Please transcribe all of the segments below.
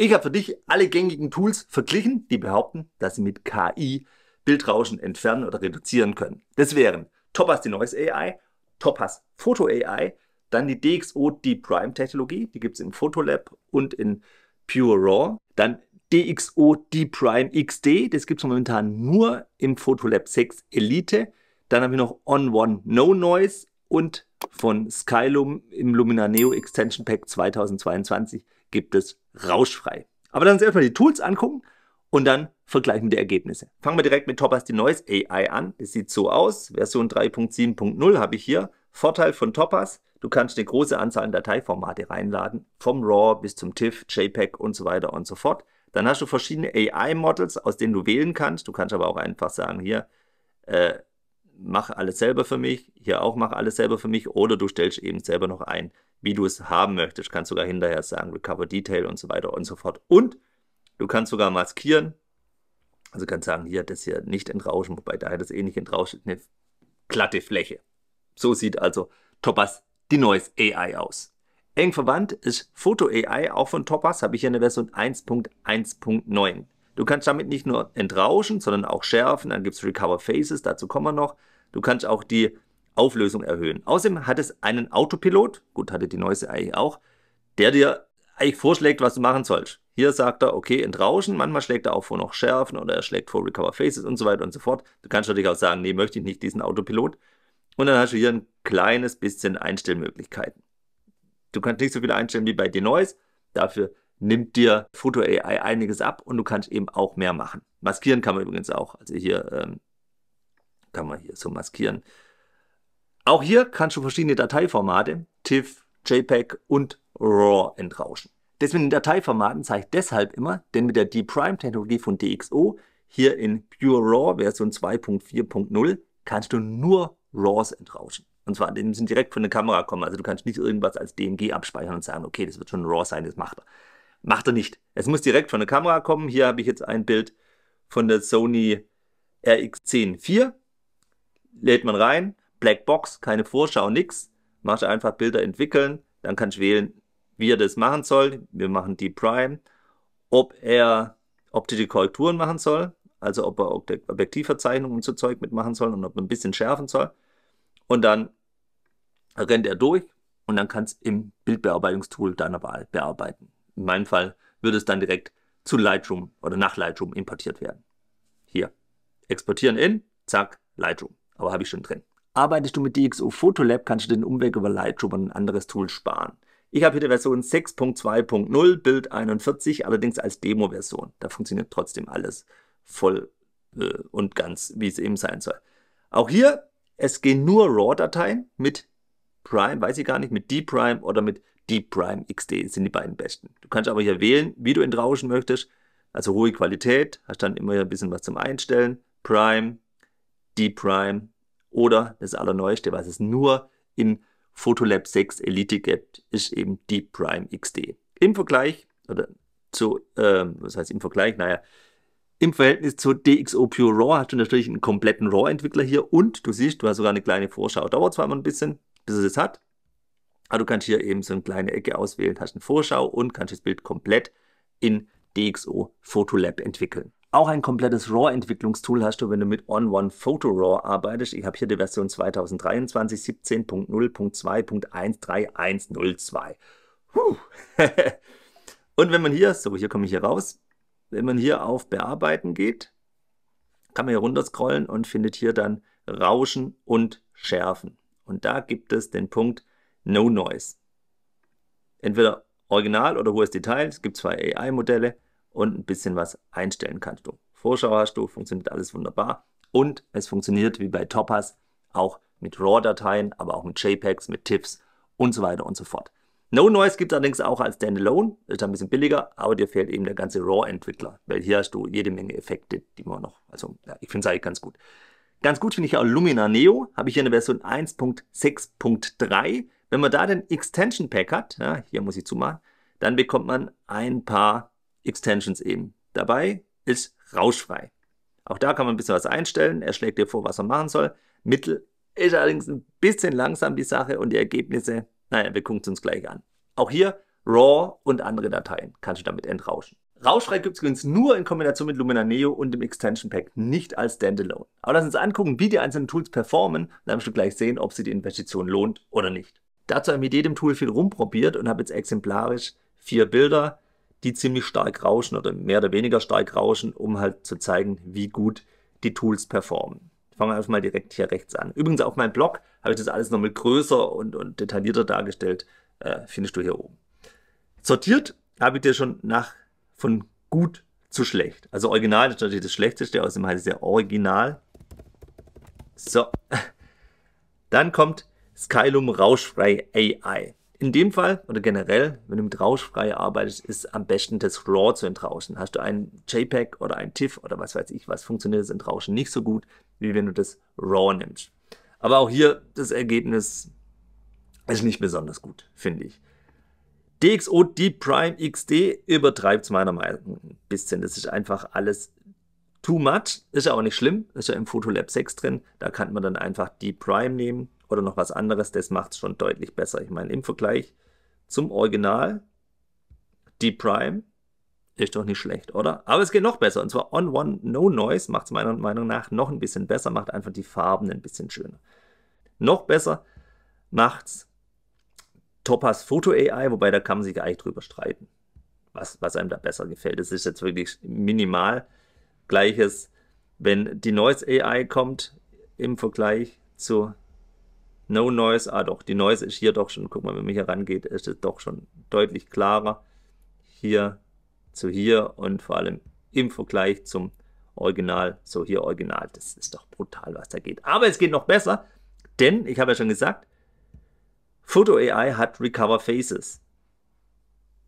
Ich habe für dich alle gängigen Tools verglichen, die behaupten, dass sie mit KI Bildrauschen entfernen oder reduzieren können. Das wären Topaz Denoise AI, Topaz Photo AI, dann die DxO Deep Prime Technologie, die gibt es in Photolab und in Pure Raw, dann DxO Deep Prime XD, das gibt es momentan nur im Photolab 6 Elite, dann haben wir noch On-One No Noise und von Skylum im Luminar Neo Extension Pack 2022 gibt es rauschfrei. Aber dann erstmal die Tools angucken und dann vergleichen wir die Ergebnisse. Fangen wir direkt mit Topaz Denoise AI an. Es sieht so aus. Version 3.7.0 habe ich hier. Vorteil von Topaz, du kannst eine große Anzahl an Dateiformate reinladen, vom RAW bis zum TIFF, JPEG und so weiter und so fort. Dann hast du verschiedene AI-Models, aus denen du wählen kannst. Du kannst aber auch einfach sagen, hier, äh, mach alles selber für mich, hier auch mach alles selber für mich oder du stellst eben selber noch ein, wie du es haben möchtest. Du kannst sogar hinterher sagen, Recover Detail und so weiter und so fort. Und du kannst sogar maskieren. Also kannst sagen, hier, das hier nicht entrauschen, wobei da das eh nicht entrauscht, eine glatte Fläche. So sieht also Topaz die neues AI aus. Eng verwandt ist Photo AI, auch von Topaz habe ich hier eine Version 1.1.9. Du kannst damit nicht nur entrauschen, sondern auch schärfen. Dann gibt es Recover Faces, dazu kommen wir noch. Du kannst auch die Auflösung erhöhen. Außerdem hat es einen Autopilot, gut, hatte die Neuße eigentlich auch, der dir eigentlich vorschlägt, was du machen sollst. Hier sagt er, okay, entrauschen, manchmal schlägt er auch vor noch Schärfen oder er schlägt vor Recover Faces und so weiter und so fort. Du kannst natürlich auch sagen, nee, möchte ich nicht diesen Autopilot. Und dann hast du hier ein kleines bisschen Einstellmöglichkeiten. Du kannst nicht so viel einstellen wie bei Denoise, dafür nimmt dir Photo AI einiges ab und du kannst eben auch mehr machen. Maskieren kann man übrigens auch. Also hier ähm, kann man hier so maskieren. Auch hier kannst du verschiedene Dateiformate, TIFF, JPEG und RAW entrauschen. Das mit den Dateiformaten zeige ich deshalb immer, denn mit der D-Prime-Technologie von DxO, hier in Pure RAW Version 2.4.0, kannst du nur RAWs entrauschen. Und zwar, die müssen direkt von der Kamera kommen. Also du kannst nicht irgendwas als DMG abspeichern und sagen, okay, das wird schon RAW sein, das macht er. Macht er nicht. Es muss direkt von der Kamera kommen. Hier habe ich jetzt ein Bild von der Sony RX10 IV. Lädt man rein, Black Box, keine Vorschau, nix. Mach einfach Bilder entwickeln, dann kann ich wählen, wie er das machen soll. Wir machen die Prime. Ob er, optische Korrekturen machen soll, also ob er Objektivverzeichnungen und so Zeug mitmachen soll und ob er ein bisschen schärfen soll. Und dann rennt er durch und dann kann es im Bildbearbeitungstool deiner Wahl bearbeiten. In meinem Fall würde es dann direkt zu Lightroom oder nach Lightroom importiert werden. Hier, exportieren in, zack, Lightroom. Aber habe ich schon drin. Arbeitest du mit DxO Photolab, kannst du den Umweg über Lightroom und ein anderes Tool sparen. Ich habe hier die Version 6.2.0, Bild 41, allerdings als Demo-Version. Da funktioniert trotzdem alles voll äh, und ganz, wie es eben sein soll. Auch hier, es gehen nur RAW-Dateien mit Prime, weiß ich gar nicht, mit D-Prime oder mit D-Prime XD sind die beiden besten. Du kannst aber hier wählen, wie du entrauschen möchtest. Also hohe Qualität, hast dann immer ein bisschen was zum Einstellen. Prime, D-Prime oder das Allerneueste, was es nur in Photolab 6 Elite gibt, ist eben die Prime XD. Im Vergleich, oder zu, äh, was heißt im Vergleich? Naja, im Verhältnis zu DxO Pure Raw hast du natürlich einen kompletten RAW-Entwickler hier und du siehst, du hast sogar eine kleine Vorschau. Dauert zwar mal ein bisschen, bis es es hat, aber du kannst hier eben so eine kleine Ecke auswählen, hast eine Vorschau und kannst das Bild komplett in DxO Photolab entwickeln. Auch ein komplettes RAW-Entwicklungstool hast du, wenn du mit On-One Photo RAW arbeitest. Ich habe hier die Version 2023 17.0.2.13102. Und wenn man hier, so hier komme ich hier raus, wenn man hier auf Bearbeiten geht, kann man hier runter scrollen und findet hier dann Rauschen und Schärfen. Und da gibt es den Punkt No Noise. Entweder Original oder hohes Detail. Es gibt zwei AI-Modelle und ein bisschen was einstellen kannst du. Vorschau hast du, funktioniert alles wunderbar. Und es funktioniert wie bei Topaz auch mit RAW-Dateien, aber auch mit JPEGs, mit TIFFs und so weiter und so fort. No Noise gibt es allerdings auch als Standalone, ist ein bisschen billiger, aber dir fehlt eben der ganze RAW-Entwickler, weil hier hast du jede Menge Effekte, die man noch, also ja, ich finde es eigentlich ganz gut. Ganz gut finde ich auch Lumina Neo, habe ich hier in der Version 1.6.3. Wenn man da den Extension Pack hat, ja, hier muss ich zumachen, dann bekommt man ein paar Extensions eben. Dabei ist rauschfrei. Auch da kann man ein bisschen was einstellen. Er schlägt dir vor, was er machen soll. Mittel ist allerdings ein bisschen langsam die Sache und die Ergebnisse, naja, wir gucken es uns gleich an. Auch hier RAW und andere Dateien kannst du damit entrauschen. Rauschfrei gibt es übrigens nur in Kombination mit Lumina Neo und dem Extension Pack, nicht als Standalone. Aber lass uns angucken, wie die einzelnen Tools performen, dann wirst du gleich sehen, ob sie die Investition lohnt oder nicht. Dazu habe ich mit jedem Tool viel rumprobiert und habe jetzt exemplarisch vier Bilder die ziemlich stark rauschen oder mehr oder weniger stark rauschen, um halt zu zeigen, wie gut die Tools performen. Fangen wir einfach mal direkt hier rechts an. Übrigens auf meinem Blog habe ich das alles nochmal größer und, und detaillierter dargestellt. Äh, findest du hier oben. Sortiert habe ich dir schon nach von gut zu schlecht. Also original ist natürlich das schlechteste, außerdem heißt es ja original. So. Dann kommt Skylum Rauschfrei AI. In dem Fall oder generell, wenn du mit Rauschfrei arbeitest, ist am besten das RAW zu entrauschen. Hast du einen JPEG oder ein TIFF oder was weiß ich was, funktioniert das Entrauschen nicht so gut, wie wenn du das RAW nimmst. Aber auch hier, das Ergebnis ist nicht besonders gut, finde ich. DxO Deep Prime XD übertreibt es meiner Meinung ein bisschen. Das ist einfach alles too much. Ist ja auch nicht schlimm. Ist ja im Photolab 6 drin. Da kann man dann einfach Deep Prime nehmen oder noch was anderes, das macht es schon deutlich besser. Ich meine, im Vergleich zum Original, die Prime ist doch nicht schlecht, oder? Aber es geht noch besser. Und zwar On One No Noise macht es meiner Meinung nach noch ein bisschen besser, macht einfach die Farben ein bisschen schöner. Noch besser macht es Topaz Photo AI, wobei da kann man sich eigentlich drüber streiten, was, was einem da besser gefällt. Das ist jetzt wirklich minimal. Gleiches, wenn die Noise AI kommt im Vergleich zu No Noise, ah doch, die Noise ist hier doch schon, guck mal, wenn man hier rangeht, ist es doch schon deutlich klarer hier zu hier und vor allem im Vergleich zum Original, so hier Original, das ist doch brutal, was da geht. Aber es geht noch besser, denn, ich habe ja schon gesagt, Photo AI hat Recover Faces.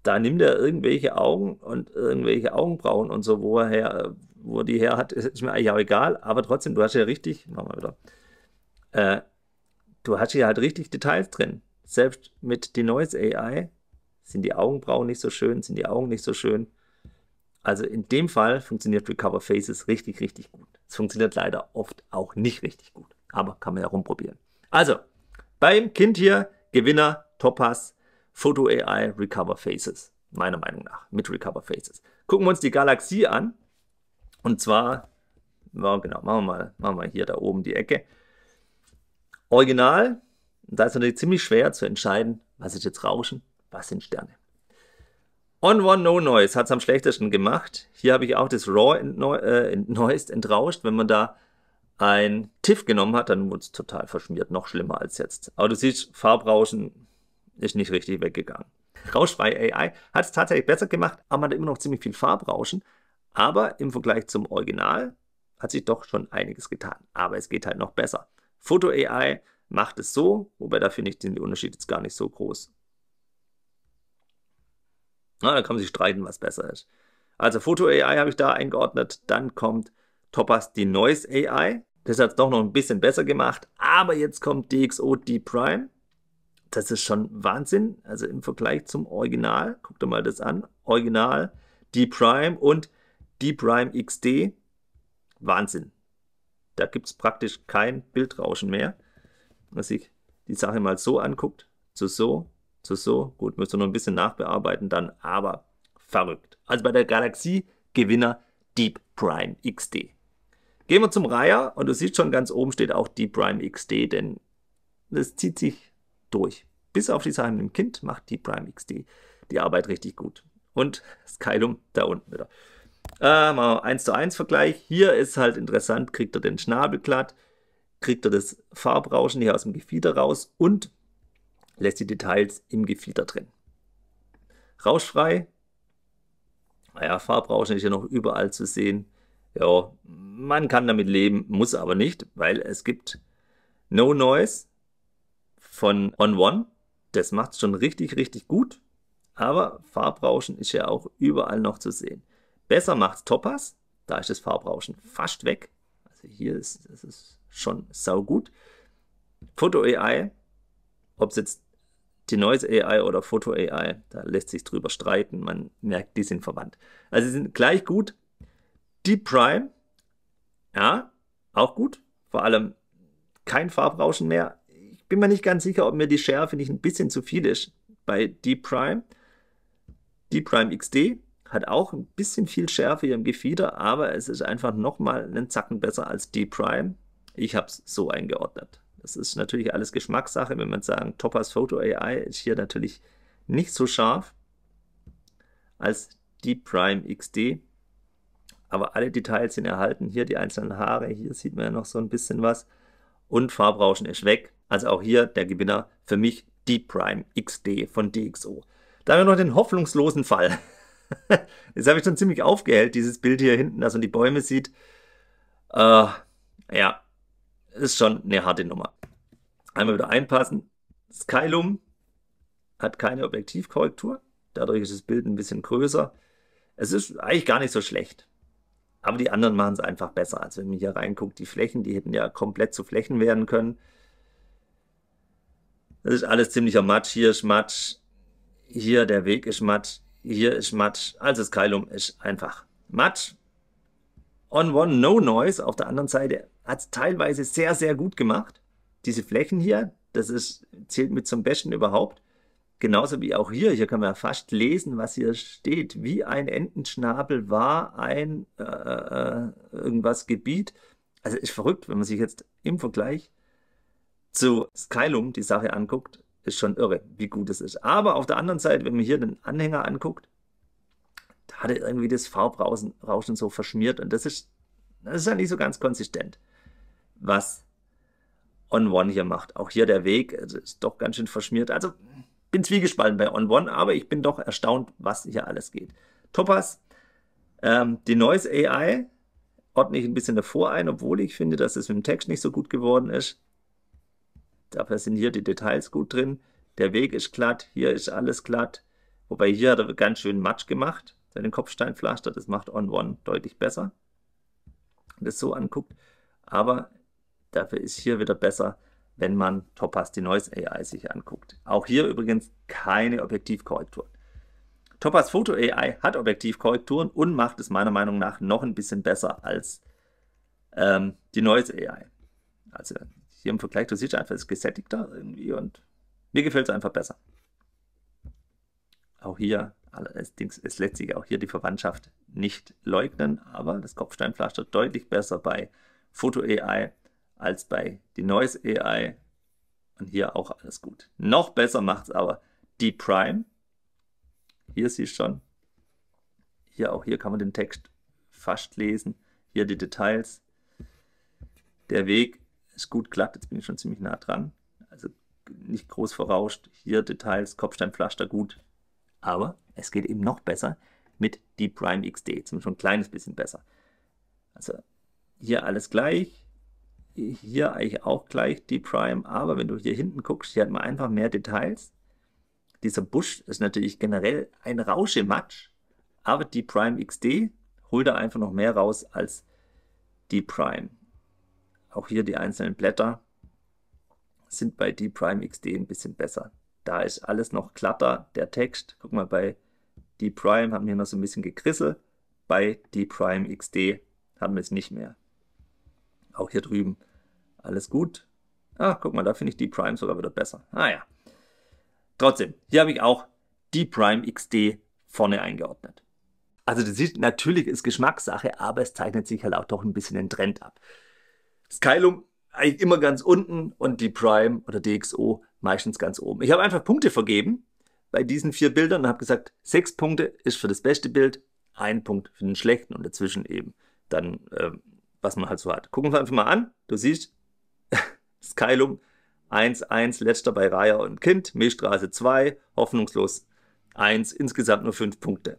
Da nimmt er irgendwelche Augen und irgendwelche Augenbrauen und so, wo er her, wo er die her hat, ist mir eigentlich auch egal, aber trotzdem, du hast ja richtig, machen wir wieder, äh, du hast hier halt richtig Details drin. Selbst mit die Noise AI sind die Augenbrauen nicht so schön, sind die Augen nicht so schön. Also in dem Fall funktioniert Recover Faces richtig, richtig gut. Es funktioniert leider oft auch nicht richtig gut, aber kann man ja rumprobieren. Also, beim Kind hier Gewinner Topaz Photo AI Recover Faces, meiner Meinung nach, mit Recover Faces. Gucken wir uns die Galaxie an. Und zwar, ja, genau, machen wir, mal, machen wir hier da oben die Ecke. Original, da ist natürlich ziemlich schwer zu entscheiden, was ist jetzt Rauschen, was sind Sterne. On One No Noise hat es am schlechtesten gemacht. Hier habe ich auch das Raw entneu äh, entrauscht. Wenn man da ein TIFF genommen hat, dann wurde es total verschmiert. Noch schlimmer als jetzt. Aber du siehst, Farbrauschen ist nicht richtig weggegangen. Rauschfrei AI hat es tatsächlich besser gemacht, aber man hat immer noch ziemlich viel Farbrauschen. Aber im Vergleich zum Original hat sich doch schon einiges getan. Aber es geht halt noch besser. Photo AI macht es so, wobei da finde ich den Unterschied jetzt gar nicht so groß. Na, da kann man sich streiten, was besser ist. Also Photo AI habe ich da eingeordnet. Dann kommt Topaz die Noise AI. Das hat es doch noch ein bisschen besser gemacht. Aber jetzt kommt DxO D Prime. Das ist schon Wahnsinn. Also im Vergleich zum Original. guck dir mal das an. Original D Prime und D Prime XD. Wahnsinn da gibt es praktisch kein Bildrauschen mehr. Wenn man sich die Sache mal so anguckt, zu so, zu so, gut, müsst ihr noch ein bisschen nachbearbeiten, dann aber verrückt. Also bei der Galaxie Gewinner Deep Prime XD. Gehen wir zum Reiher und du siehst schon ganz oben steht auch Deep Prime XD, denn das zieht sich durch. Bis auf die Sache mit dem Kind macht Deep Prime XD die Arbeit richtig gut. Und Skylum da unten wieder. Äh, mal 1 zu 1 Vergleich. Hier ist halt interessant, kriegt er den Schnabel glatt, kriegt er das Farbrauschen hier aus dem Gefieder raus und lässt die Details im Gefieder drin. Rauschfrei. Naja, Farbrauschen ist ja noch überall zu sehen. Ja, man kann damit leben, muss aber nicht, weil es gibt No Noise von On One. Das macht es schon richtig, richtig gut. Aber Farbrauschen ist ja auch überall noch zu sehen. Besser macht Topaz, da ist das Farbrauschen fast weg. Also hier ist es ist schon saugut. Photo AI, ob es jetzt die Noise AI oder Photo AI, da lässt sich drüber streiten. Man merkt, die sind verwandt. Also sie sind gleich gut. Deep Prime, ja, auch gut. Vor allem kein Farbrauschen mehr. Ich bin mir nicht ganz sicher, ob mir die Schärfe nicht ein bisschen zu viel ist bei Deep Prime. Deep Prime XD, hat auch ein bisschen viel Schärfe hier im Gefieder, aber es ist einfach nochmal einen Zacken besser als D Prime. Ich habe es so eingeordnet. Das ist natürlich alles Geschmackssache, wenn man sagen, Topaz Photo AI ist hier natürlich nicht so scharf als die Prime XD. Aber alle Details sind erhalten. Hier die einzelnen Haare, hier sieht man ja noch so ein bisschen was. Und Farbrauschen ist weg. Also auch hier der Gewinner für mich die Prime XD von DxO. Da haben wir noch den hoffnungslosen Fall. Jetzt habe ich schon ziemlich aufgehellt, dieses Bild hier hinten, dass man die Bäume sieht. Äh, ja, ist schon eine harte Nummer. Einmal wieder einpassen. Skylum hat keine Objektivkorrektur. Dadurch ist das Bild ein bisschen größer. Es ist eigentlich gar nicht so schlecht. Aber die anderen machen es einfach besser. Also wenn man hier reinguckt, die Flächen, die hätten ja komplett zu Flächen werden können. Das ist alles ziemlicher Matsch. Hier ist Matsch. Hier der Weg ist Matsch. Hier ist Matsch, also Skylum ist einfach Matsch. On One No Noise auf der anderen Seite hat es teilweise sehr, sehr gut gemacht. Diese Flächen hier, das ist, zählt mit zum Besten überhaupt. Genauso wie auch hier, hier kann man ja fast lesen, was hier steht. Wie ein Entenschnabel war ein äh, äh, irgendwas Gebiet. Also ist verrückt, wenn man sich jetzt im Vergleich zu Skylum die Sache anguckt, ist schon irre, wie gut es ist. Aber auf der anderen Seite, wenn man hier den Anhänger anguckt, da hat er irgendwie das Farbrauschen so verschmiert und das ist, das ist ja nicht so ganz konsistent, was On-One hier macht. Auch hier der Weg also ist doch ganz schön verschmiert. Also bin zwiegespalten bei On-One, aber ich bin doch erstaunt, was hier alles geht. Topaz, ähm, die Noise AI ordne ich ein bisschen davor ein, obwohl ich finde, dass es mit dem Text nicht so gut geworden ist. Dafür sind hier die Details gut drin. Der Weg ist glatt, hier ist alles glatt. Wobei hier hat er ganz schön Matsch gemacht, seinen Kopfsteinpflaster. Das macht On-One deutlich besser, wenn das so anguckt. Aber dafür ist hier wieder besser, wenn man Topaz die Noise AI sich anguckt. Auch hier übrigens keine Objektivkorrekturen. Topaz Photo AI hat Objektivkorrekturen und macht es meiner Meinung nach noch ein bisschen besser als ähm, die Noise AI. Also hier im Vergleich du siehst einfach es ist gesättigter irgendwie und mir gefällt es einfach besser. Auch hier, allerdings es lässt sich auch hier die Verwandtschaft nicht leugnen, aber das Kopfsteinpflaster deutlich besser bei Photo AI als bei die Noise AI. Und hier auch alles gut. Noch besser macht es aber die Prime. Hier siehst du schon. Hier auch hier kann man den Text fast lesen. Hier die Details. Der Weg es gut klappt. Jetzt bin ich schon ziemlich nah dran. Also nicht groß verrauscht. Hier Details, Kopfsteinpflaster gut. Aber es geht eben noch besser mit die Prime XD. Zumindest schon ein kleines bisschen besser. Also hier alles gleich. Hier eigentlich auch gleich die Prime. Aber wenn du hier hinten guckst, hier hat man einfach mehr Details. Dieser Busch ist natürlich generell ein Rauschematsch. Aber die Prime XD holt da einfach noch mehr raus als die Prime. Auch hier die einzelnen Blätter sind bei D-Prime XD ein bisschen besser. Da ist alles noch glatter, der Text. Guck mal, bei D-Prime haben wir noch so ein bisschen gekrissel. Bei D-Prime XD haben wir es nicht mehr. Auch hier drüben alles gut. Ah, guck mal, da finde ich D-Prime sogar wieder besser. Ah ja. Trotzdem, hier habe ich auch D-Prime XD vorne eingeordnet. Also das ist, natürlich ist Geschmackssache, aber es zeichnet sich halt auch doch ein bisschen den Trend ab. Skylum eigentlich immer ganz unten und die Prime oder DxO meistens ganz oben. Ich habe einfach Punkte vergeben bei diesen vier Bildern und habe gesagt, sechs Punkte ist für das beste Bild, ein Punkt für den schlechten und dazwischen eben dann, äh, was man halt so hat. Gucken wir einfach mal an. Du siehst, Skylum 1-1, letzter bei Raya und Kind, Milchstraße 2, hoffnungslos 1, insgesamt nur 5 Punkte.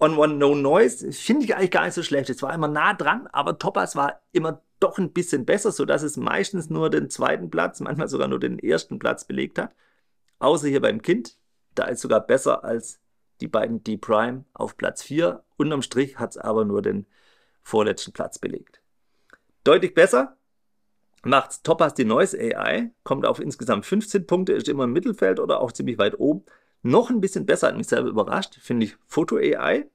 On One No Noise finde ich eigentlich gar nicht so schlecht. Es war immer nah dran, aber Topaz war immer doch ein bisschen besser, sodass es meistens nur den zweiten Platz, manchmal sogar nur den ersten Platz belegt hat. Außer hier beim Kind, da ist sogar besser als die beiden D Prime auf Platz 4. Unterm Strich hat es aber nur den vorletzten Platz belegt. Deutlich besser macht Topaz die Noise AI, kommt auf insgesamt 15 Punkte, ist immer im Mittelfeld oder auch ziemlich weit oben. Noch ein bisschen besser, hat mich selber überrascht, finde ich Foto AI.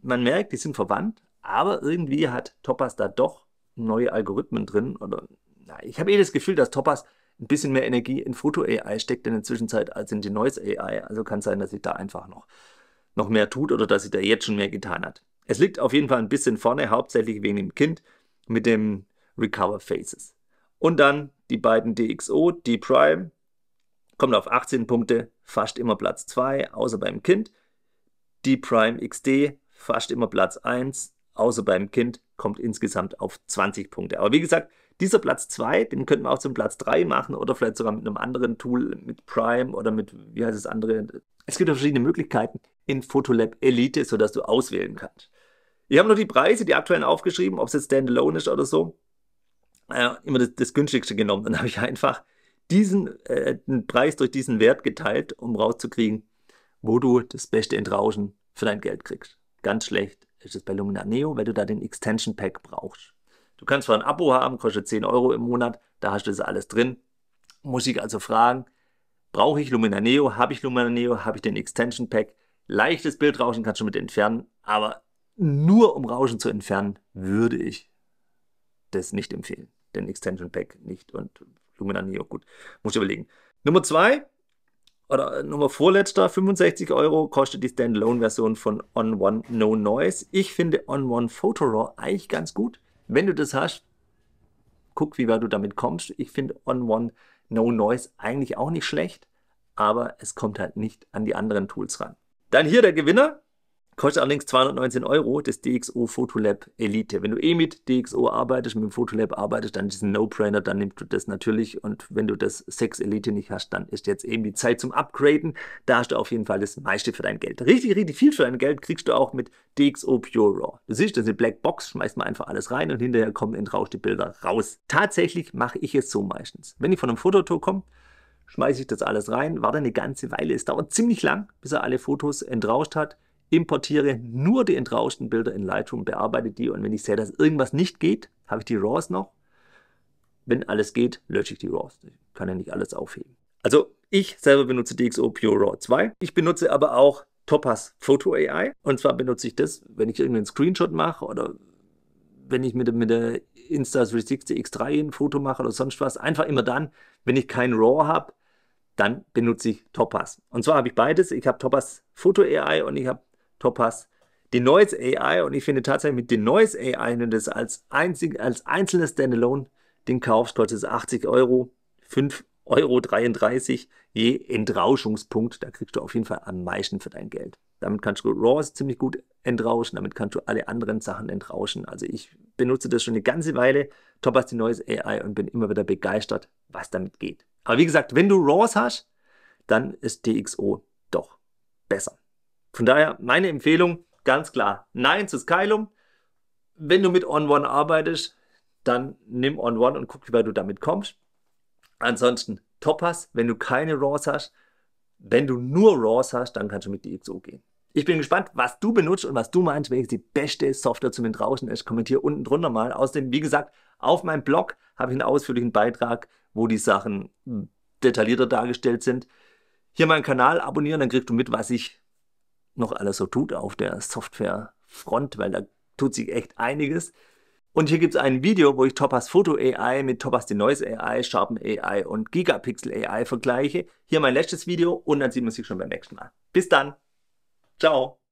Man merkt, die sind verwandt, aber irgendwie hat Topaz da doch neue Algorithmen drin. Oder, na, ich habe eh das Gefühl, dass Topaz ein bisschen mehr Energie in Foto-AI steckt in der Zwischenzeit als in die Noise-AI. Also kann sein, dass sie da einfach noch, noch mehr tut oder dass sie da jetzt schon mehr getan hat. Es liegt auf jeden Fall ein bisschen vorne, hauptsächlich wegen dem Kind mit dem Recover Faces. Und dann die beiden DXO, D Prime, kommt auf 18 Punkte, fast immer Platz 2, außer beim Kind. D Prime XD, fast immer Platz 1, außer beim Kind kommt insgesamt auf 20 Punkte. Aber wie gesagt, dieser Platz 2, den könnten wir auch zum Platz 3 machen oder vielleicht sogar mit einem anderen Tool, mit Prime oder mit, wie heißt das andere? Es gibt ja verschiedene Möglichkeiten in Photolab Elite, sodass du auswählen kannst. Ich habe noch die Preise, die aktuellen aufgeschrieben, ob es jetzt Standalone ist oder so. Äh, immer das, das, günstigste genommen. Dann habe ich einfach diesen äh, den Preis durch diesen Wert geteilt, um rauszukriegen, wo du das Beste Entrauschen für dein Geld kriegst. Ganz schlecht ist es bei Lumina Neo, weil du da den Extension Pack brauchst. Du kannst zwar ein Abo haben, kostet 10 Euro im Monat, da hast du das alles drin. Muss ich also fragen, brauche ich Lumina Neo, habe ich Lumina Neo, habe ich den Extension Pack? Leichtes Bildrauschen kannst du mit entfernen, aber nur um Rauschen zu entfernen, würde ich das nicht empfehlen. Den Extension Pack nicht und Lumina Neo, gut, muss ich überlegen. Nummer zwei, oder äh, Nummer vorletzter, 65 Euro kostet die Standalone-Version von On One No Noise. Ich finde On One Photo Raw eigentlich ganz gut. Wenn du das hast, guck, wie weit du damit kommst. Ich finde On One No Noise eigentlich auch nicht schlecht, aber es kommt halt nicht an die anderen Tools ran. Dann hier der Gewinner, Kostet allerdings 219 Euro, das DxO Photolab Elite. Wenn du eh mit DxO arbeitest, mit dem Photolab arbeitest, dann ist es ein No-Brainer, dann nimmst du das natürlich. Und wenn du das 6 Elite nicht hast, dann ist jetzt eben die Zeit zum Upgraden. Da hast du auf jeden Fall das meiste für dein Geld. Richtig, richtig viel für dein Geld kriegst du auch mit DxO Pure Raw. Du siehst, das ist eine Black Box, schmeißt man einfach alles rein und hinterher kommen entrauschte Bilder raus. Tatsächlich mache ich es so meistens. Wenn ich von einem Fototor komme, schmeiße ich das alles rein, warte eine ganze Weile. Es dauert ziemlich lang, bis er alle Fotos entrauscht hat importiere nur die entrauschten Bilder in Lightroom, bearbeite die und wenn ich sehe, dass irgendwas nicht geht, habe ich die RAWs noch. Wenn alles geht, lösche ich die RAWs. Ich kann ja nicht alles aufheben. Also ich selber benutze DxO Pure RAW 2. Ich benutze aber auch Topaz Photo AI. Und zwar benutze ich das, wenn ich irgendeinen Screenshot mache oder wenn ich mit, mit der Insta360 X3 ein Foto mache oder sonst was. Einfach immer dann, wenn ich kein RAW habe, dann benutze ich Topaz. Und zwar habe ich beides. Ich habe Topaz Photo AI und ich habe Topaz, Denoise AI. Und ich finde tatsächlich mit Denoise AI, wenn du das als, einzig, als einzelnes Standalone den kaufst, kostet es 80 Euro, 5,33 Euro je Entrauschungspunkt. Da kriegst du auf jeden Fall am meisten für dein Geld. Damit kannst du RAWs ziemlich gut entrauschen, damit kannst du alle anderen Sachen entrauschen. Also ich benutze das schon eine ganze Weile, Topaz die neues AI und bin immer wieder begeistert, was damit geht. Aber wie gesagt, wenn du RAWs hast, dann ist DxO doch besser. Von daher meine Empfehlung ganz klar: Nein zu Skylum. Wenn du mit On-One arbeitest, dann nimm On-One und guck, wie weit du damit kommst. Ansonsten Topaz, wenn du keine Raws hast. Wenn du nur Raws hast, dann kannst du mit DXO gehen. Ich bin gespannt, was du benutzt und was du meinst, welches die beste Software zum Draußen ist. Kommentiere unten drunter mal. Außerdem, wie gesagt, auf meinem Blog habe ich einen ausführlichen Beitrag, wo die Sachen detaillierter dargestellt sind. Hier meinen Kanal abonnieren, dann kriegst du mit, was ich noch alles so tut auf der Software-Front, weil da tut sich echt einiges. Und hier gibt es ein Video, wo ich Topaz Photo AI mit Topaz Denoise AI, Sharpen AI und Gigapixel AI vergleiche. Hier mein letztes Video und dann sieht man sich schon beim nächsten Mal. Bis dann. Ciao.